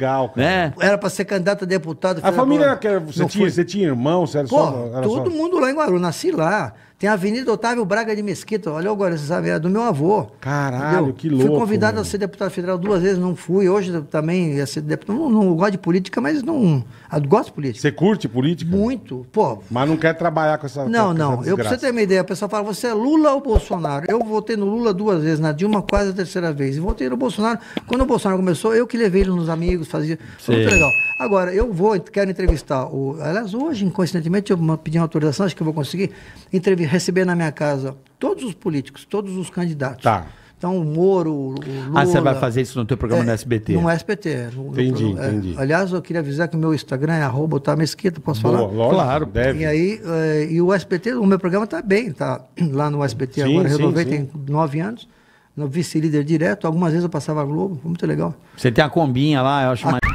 Legal, cara. Né? Era pra ser candidato a deputado. A família, era, você, tinha, você tinha irmão, você era só, era todo só... mundo lá em Guarulhos, nasci lá. Tem a Avenida Otávio Braga de Mesquita, olha agora, você sabe, era do meu avô. Caralho, entendeu? que louco. Fui convidado mano. a ser deputado federal duas vezes, não fui. Hoje também ia ser deputado. Não, não gosto de política, mas não. Ah, gosto de política. Você curte política? Muito. Pô. Mas não quer trabalhar com essa. Não, com não. Essa eu pra você ter uma ideia, a pessoa fala: você é Lula ou Bolsonaro? Eu votei no Lula duas vezes, na Dilma quase a terceira vez. E votei no Bolsonaro. Quando o Bolsonaro começou, eu que levei ele nos amigos fazia. Foi muito legal. Agora, eu vou, quero entrevistar o. Aliás, hoje, inconscientemente eu pedi uma autorização, acho que eu vou conseguir receber na minha casa todos os políticos, todos os candidatos. Tá. Então, o Moro, o Lula... Ah, você vai fazer isso no teu programa é, no SBT? No SBT. No, entendi, no, é, entendi. Aliás, eu queria avisar que o meu Instagram é arroba Mesquita, posso Boa, falar? Lógico, claro, deve. E aí, é, e o SBT, o meu programa está bem, está lá no SBT sim, agora, renovei, tem nove anos vice-líder direto. Algumas vezes eu passava a Globo, foi muito legal. Você tem a combinha lá, eu acho a mais.